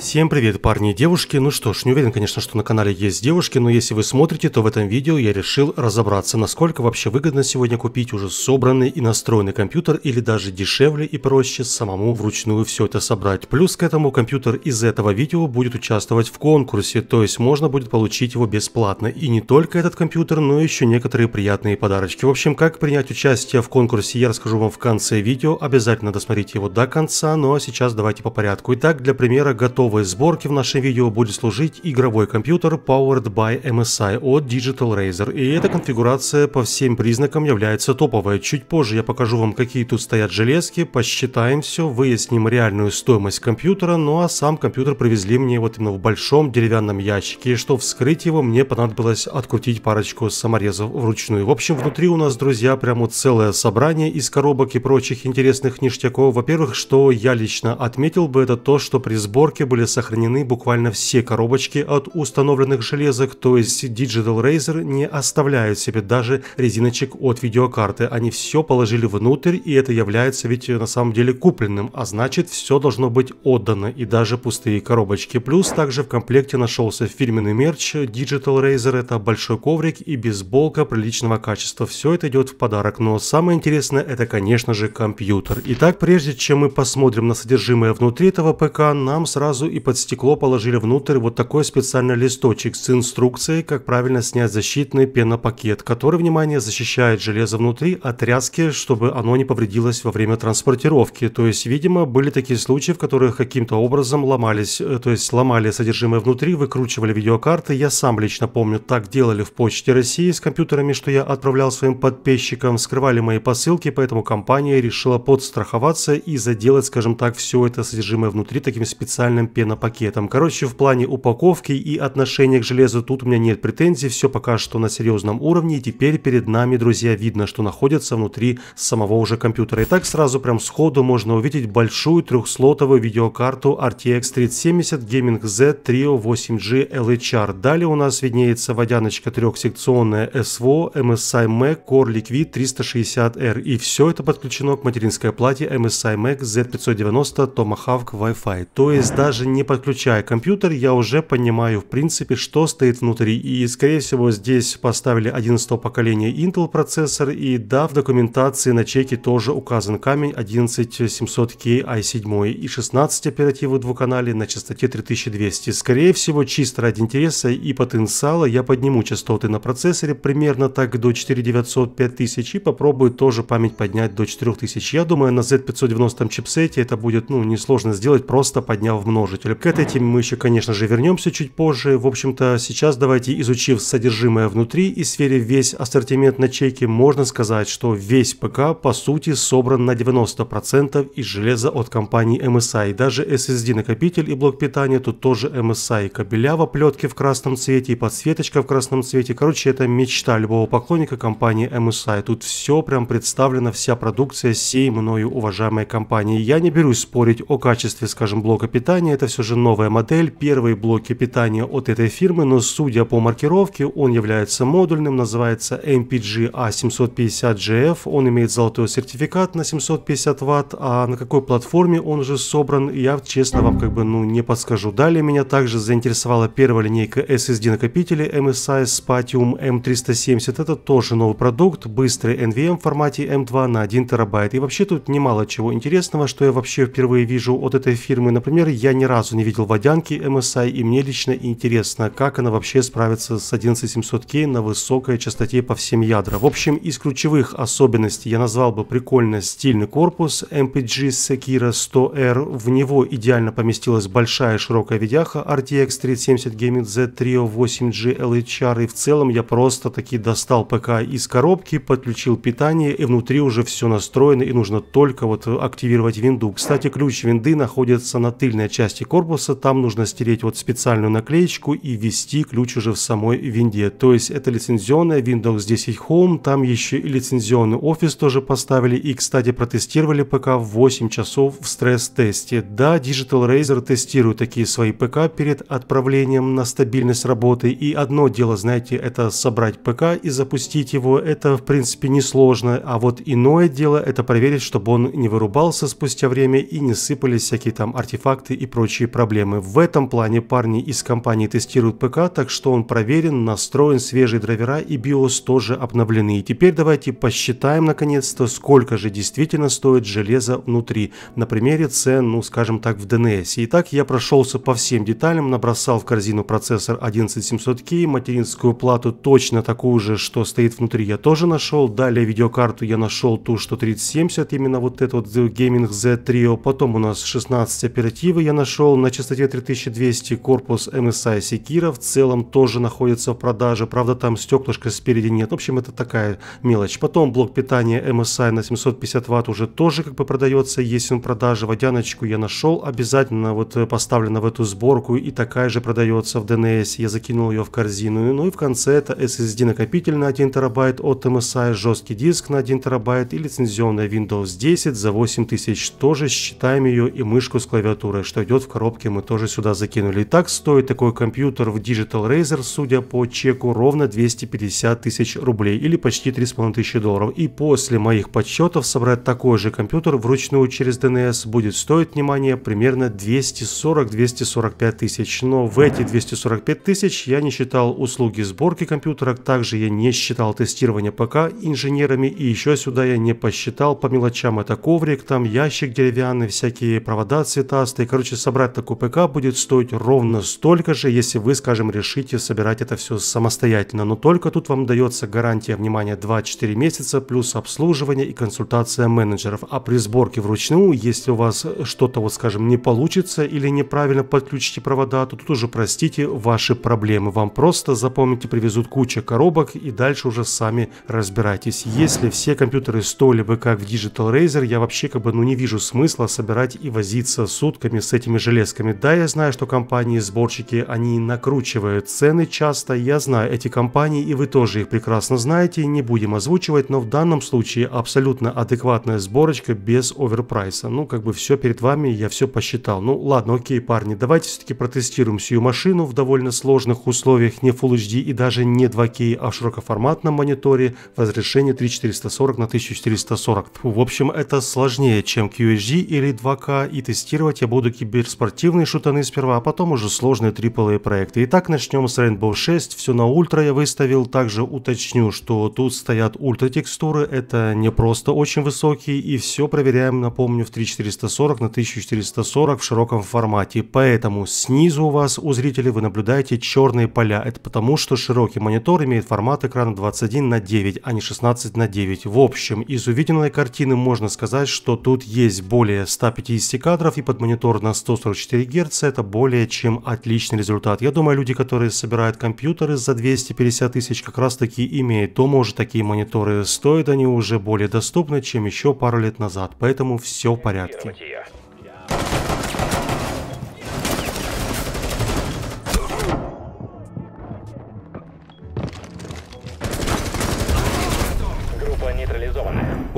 Всем привет, парни и девушки. Ну что ж, не уверен, конечно, что на канале есть девушки, но если вы смотрите, то в этом видео я решил разобраться, насколько вообще выгодно сегодня купить уже собранный и настроенный компьютер, или даже дешевле и проще самому вручную все это собрать. Плюс к этому компьютер из этого видео будет участвовать в конкурсе, то есть можно будет получить его бесплатно. И не только этот компьютер, но еще некоторые приятные подарочки. В общем, как принять участие в конкурсе я расскажу вам в конце видео, обязательно досмотрите его до конца, ну а сейчас давайте по порядку. Итак, для примера готов готовой сборке в нашем видео будет служить игровой компьютер Powered by MSI от Digital Razer. И эта конфигурация по всем признакам является топовой. Чуть позже я покажу вам, какие тут стоят железки, посчитаем все, выясним реальную стоимость компьютера. Ну а сам компьютер привезли мне вот именно в большом деревянном ящике. И что вскрыть его, мне понадобилось открутить парочку саморезов вручную. В общем, внутри у нас, друзья, прямо целое собрание из коробок и прочих интересных ништяков. Во-первых, что я лично отметил бы, это то, что при сборке были были сохранены буквально все коробочки от установленных железок, то есть Digital Razer не оставляет себе даже резиночек от видеокарты. Они все положили внутрь, и это является ведь э, на самом деле купленным, а значит все должно быть отдано, и даже пустые коробочки. Плюс также в комплекте нашелся фирменный мерч Digital Razer, это большой коврик и бейсболка приличного качества. Все это идет в подарок, но самое интересное это, конечно же, компьютер. Итак, прежде чем мы посмотрим на содержимое внутри этого ПК, нам сразу сразу и под стекло положили внутрь вот такой специальный листочек с инструкцией, как правильно снять защитный пенопакет, который, внимание, защищает железо внутри от тряски, чтобы оно не повредилось во время транспортировки. То есть, видимо, были такие случаи, в которых каким-то образом ломались, э, то есть ломали содержимое внутри, выкручивали видеокарты. Я сам лично помню, так делали в Почте России с компьютерами, что я отправлял своим подписчикам, скрывали мои посылки, поэтому компания решила подстраховаться и заделать, скажем так, все это содержимое внутри таким специальным пенопакетом. Короче, в плане упаковки и отношения к железу тут у меня нет претензий, все пока что на серьезном уровне. И теперь перед нами, друзья, видно, что находится внутри самого уже компьютера. И так сразу прям сходу можно увидеть большую трехслотовую видеокарту RTX 3070 Gaming Z Trio 8G LHR. Далее у нас виднеется водяночка трехсекционная SVO MSI Mac Core Liquid 360R. И все это подключено к материнской плате MSI Mac Z590 Tomahawk Wi-Fi. То есть даже не подключая компьютер, я уже понимаю в принципе, что стоит внутри. И скорее всего здесь поставили 11 поколение Intel процессор. И да, в документации на чеке тоже указан камень 11700K i7 и 16 оперативы двуканалей на частоте 3200. Скорее всего чисто ради интереса и потенциала я подниму частоты на процессоре примерно так до 4900 5000 и попробую тоже память поднять до 4000. Я думаю на Z590 чипсете это будет ну несложно сделать, просто подняв множество слушатель. К этой теме мы еще, конечно же, вернемся чуть позже. В общем-то, сейчас давайте, изучив содержимое внутри и сверив весь ассортимент начейки, можно сказать, что весь ПК по сути собран на 90% из железа от компании MSI. Даже SSD-накопитель и блок питания тут тоже MSI. Кабеля в оплетке в красном цвете и подсветочка в красном цвете. Короче, это мечта любого поклонника компании MSI. Тут все прям представлено вся продукция сей мною уважаемой компании. Я не берусь спорить о качестве, скажем, блока питания, это все же новая модель, первые блоки питания от этой фирмы, но судя по маркировке, он является модульным, называется MPG A750GF, а он имеет золотой сертификат на 750 Вт, а на какой платформе он уже собран, я честно вам как бы ну не подскажу. Далее меня также заинтересовала первая линейка SSD накопителей MSI Spatium M370, это тоже новый продукт, быстрый NVM в формате M2 на 1 терабайт. И вообще тут немало чего интересного, что я вообще впервые вижу от этой фирмы. Например, я не разу не видел водянки MSI, а, и мне лично интересно, как она вообще справится с 11700K на высокой частоте по всем ядрам. В общем, из ключевых особенностей я назвал бы прикольно стильный корпус MPG Sekiro 100R. В него идеально поместилась большая широкая видяха RTX 3070 Gaming Z Trio 8G LHR, и в целом я просто таки достал ПК из коробки, подключил питание, и внутри уже все настроено, и нужно только вот активировать винду. Кстати, ключ винды находится на тыльной части части корпуса, там нужно стереть вот специальную наклеечку и ввести ключ уже в самой винде. То есть это лицензионная Windows 10 Home, там еще и лицензионный офис тоже поставили и, кстати, протестировали ПК в 8 часов в стресс-тесте. Да, Digital Razer тестирует такие свои ПК перед отправлением на стабильность работы и одно дело, знаете, это собрать ПК и запустить его, это в принципе несложно, а вот иное дело это проверить, чтобы он не вырубался спустя время и не сыпались всякие там артефакты и прочее прочие проблемы. В этом плане парни из компании тестируют ПК, так что он проверен, настроен, свежие драйвера и BIOS тоже обновлены. И теперь давайте посчитаем наконец-то, сколько же действительно стоит железо внутри. На примере цен, ну скажем так, в DNS. Итак, я прошелся по всем деталям, набросал в корзину процессор 11700K, материнскую плату точно такую же, что стоит внутри, я тоже нашел. Далее видеокарту я нашел ту, что 3070, именно вот этот вот Gaming Z Trio. Потом у нас 16 оперативы я нашел шел на частоте 3200 корпус MSI Секира, в целом тоже находится в продаже, правда там стеклышко спереди нет, в общем это такая мелочь. Потом блок питания MSI на 750 Вт уже тоже как бы продается, есть он в продаже, водяночку я нашел, обязательно вот э, поставлена в эту сборку и такая же продается в DNS, я закинул ее в корзину. Ну и в конце это SSD накопитель на 1 терабайт от MSI, жесткий диск на 1 терабайт и лицензионная Windows 10 за 8000, тоже считаем ее и мышку с клавиатурой, что идет в коробке мы тоже сюда закинули. Итак, стоит такой компьютер в Digital Razer, судя по чеку, ровно 250 тысяч рублей или почти 3,5 тысячи долларов. И после моих подсчетов собрать такой же компьютер вручную через DNS будет стоить, внимание, примерно 240-245 тысяч. Но в эти 245 тысяч я не считал услуги сборки компьютера, также я не считал тестирование ПК инженерами и еще сюда я не посчитал по мелочам это коврик, там ящик деревянный, всякие провода цветастые, короче собрал собрать такой ПК будет стоить ровно столько же, если вы, скажем, решите собирать это все самостоятельно. Но только тут вам дается гарантия внимания 2-4 месяца, плюс обслуживание и консультация менеджеров. А при сборке вручную, если у вас что-то, вот скажем, не получится или неправильно подключите провода, то тут уже, простите, ваши проблемы. Вам просто, запомните, привезут куча коробок и дальше уже сами разбирайтесь. Если все компьютеры стоили бы как в Digital Razer, я вообще как бы ну не вижу смысла собирать и возиться сутками с этими же железками. Да, я знаю, что компании-сборщики, они накручивают цены часто. Я знаю эти компании, и вы тоже их прекрасно знаете. Не будем озвучивать, но в данном случае абсолютно адекватная сборочка без оверпрайса. Ну, как бы все перед вами, я все посчитал. Ну, ладно, окей, парни, давайте все-таки протестируем сию машину в довольно сложных условиях, не Full HD и даже не 2K, а в широкоформатном мониторе в разрешении 3440 на 1440. Фу, в общем, это сложнее, чем QHD или 2 k и тестировать я буду кибер мир, спортивные шутаны сперва, а потом уже сложные AAA проекты. Итак, начнем с Rainbow 6. Все на ультра я выставил. Также уточню, что тут стоят ультра текстуры. Это не просто очень высокие. И все проверяем, напомню, в 3440 на 1440 в широком формате. Поэтому снизу у вас, у зрителей, вы наблюдаете черные поля. Это потому, что широкий монитор имеет формат экрана 21 на 9, а не 16 на 9. В общем, из увиденной картины можно сказать, что тут есть более 150 кадров и под монитор на 100 144 Гц это более чем отличный результат. Я думаю, люди, которые собирают компьютеры за 250 тысяч, как раз таки имеют дома уже такие мониторы. Стоят они уже более доступны, чем еще пару лет назад, поэтому все в порядке.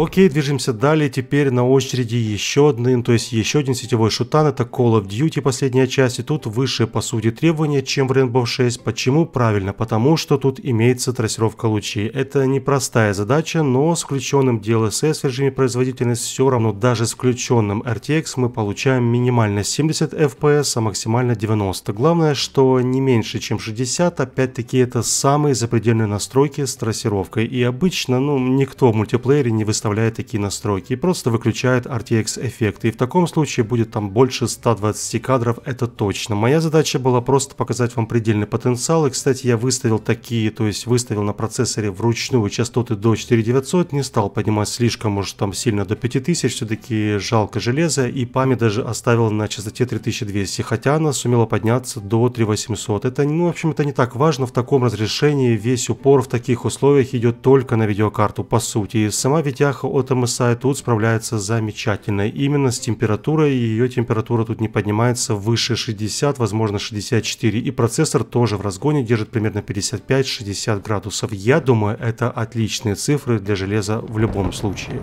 Окей, движемся далее. Теперь на очереди еще один, то есть еще один сетевой шутан. Это Call of Duty, последняя часть. И тут выше по сути требования, чем в Rainbow 6. Почему? Правильно, потому что тут имеется трассировка лучей. Это непростая задача, но с включенным DLSS в режиме производительность все равно даже с включенным RTX мы получаем минимально 70 FPS, а максимально 90. Главное, что не меньше чем 60, опять-таки это самые запредельные настройки с трассировкой. И обычно, ну, никто в мультиплеере не выставляет выставляет такие настройки и просто выключает RTX эффекты. И в таком случае будет там больше 120 кадров, это точно. Моя задача была просто показать вам предельный потенциал. И, кстати, я выставил такие, то есть выставил на процессоре вручную частоты до 4900, не стал поднимать слишком, может, там сильно до 5000, все-таки жалко железа. И память даже оставил на частоте 3200, хотя она сумела подняться до 3800. Это, ну, в общем, это не так важно. В таком разрешении весь упор в таких условиях идет только на видеокарту, по сути. И сама VTX Айдахо Отома тут справляется замечательно. Именно с температурой, ее температура тут не поднимается выше 60, возможно 64. И процессор тоже в разгоне держит примерно 55-60 градусов. Я думаю, это отличные цифры для железа в любом случае.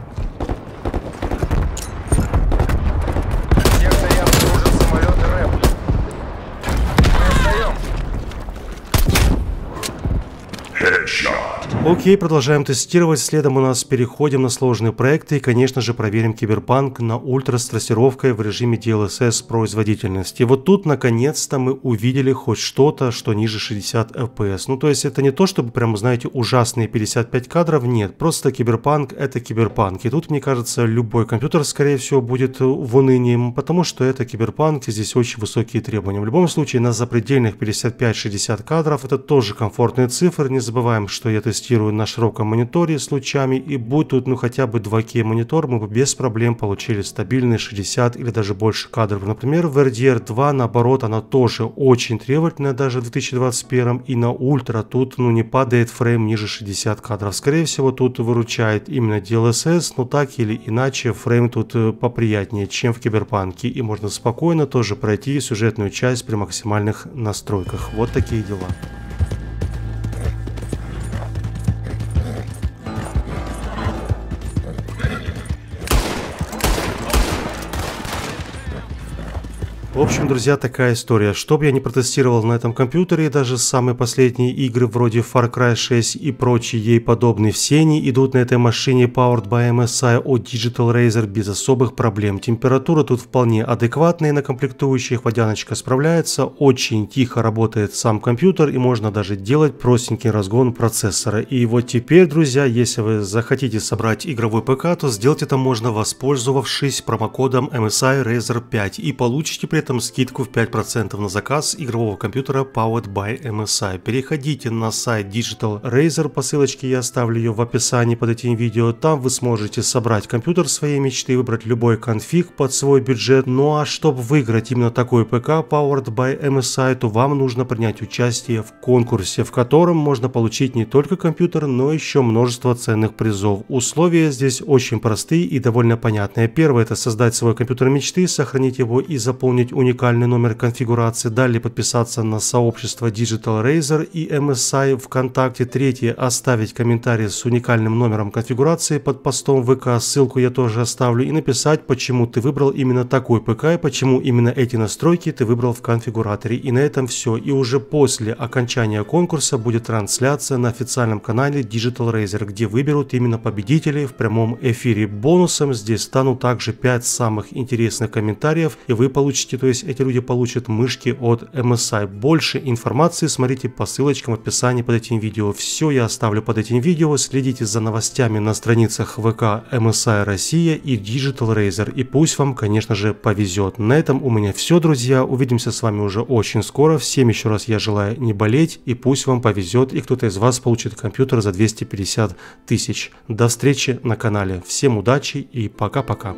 Headshot. Окей, продолжаем тестировать. Следом у нас переходим на сложные проекты и, конечно же, проверим Киберпанк на ультра с трассировкой в режиме DLSS производительности. Вот тут, наконец-то, мы увидели хоть что-то, что ниже 60 FPS. Ну, то есть это не то, чтобы прям, знаете, ужасные 55 кадров, нет. Просто Киберпанк — это Киберпанк. И тут, мне кажется, любой компьютер, скорее всего, будет в унынии, потому что это Киберпанк, и здесь очень высокие требования. В любом случае, на запредельных 55-60 кадров это тоже комфортные цифры, не забываем, что я тестирую на широком мониторе с лучами и будь тут ну хотя бы 2К монитор, мы бы без проблем получили стабильные 60 или даже больше кадров. Например, в RDR 2 наоборот она тоже очень требовательная даже в 2021 и на ультра тут ну не падает фрейм ниже 60 кадров. Скорее всего тут выручает именно DLSS, но так или иначе фрейм тут э, поприятнее, чем в Киберпанке и можно спокойно тоже пройти сюжетную часть при максимальных настройках. Вот такие дела. В общем, друзья, такая история. Что бы я не протестировал на этом компьютере, даже самые последние игры вроде Far Cry 6 и прочие ей подобные, все они идут на этой машине Powered by MSI от Digital Razer без особых проблем. Температура тут вполне адекватная на комплектующих, водяночка справляется, очень тихо работает сам компьютер и можно даже делать простенький разгон процессора. И вот теперь, друзья, если вы захотите собрать игровой ПК, то сделать это можно воспользовавшись промокодом MSI Razer 5 и получите при этом скидку в 5% на заказ игрового компьютера Powered by MSI. Переходите на сайт Digital Razer, по ссылочке я оставлю ее в описании под этим видео. Там вы сможете собрать компьютер своей мечты, выбрать любой конфиг под свой бюджет. Ну а чтобы выиграть именно такой ПК Powered by MSI, то вам нужно принять участие в конкурсе, в котором можно получить не только компьютер, но еще множество ценных призов. Условия здесь очень простые и довольно понятные. Первое это создать свой компьютер мечты, сохранить его и заполнить уникальный номер конфигурации, далее подписаться на сообщество Digital Razer и MSI ВКонтакте, третье – оставить комментарий с уникальным номером конфигурации под постом ВК, ссылку я тоже оставлю, и написать, почему ты выбрал именно такой ПК и почему именно эти настройки ты выбрал в конфигураторе. И на этом все, и уже после окончания конкурса будет трансляция на официальном канале Digital Razer, где выберут именно победителей в прямом эфире. Бонусом здесь станут также 5 самых интересных комментариев, и вы получите то есть эти люди получат мышки от MSI. Больше информации смотрите по ссылочкам в описании под этим видео. Все я оставлю под этим видео, следите за новостями на страницах ВК MSI Россия и Digital Razer. И пусть вам, конечно же, повезет. На этом у меня все, друзья. Увидимся с вами уже очень скоро. Всем еще раз я желаю не болеть и пусть вам повезет и кто-то из вас получит компьютер за 250 тысяч. До встречи на канале. Всем удачи и пока-пока.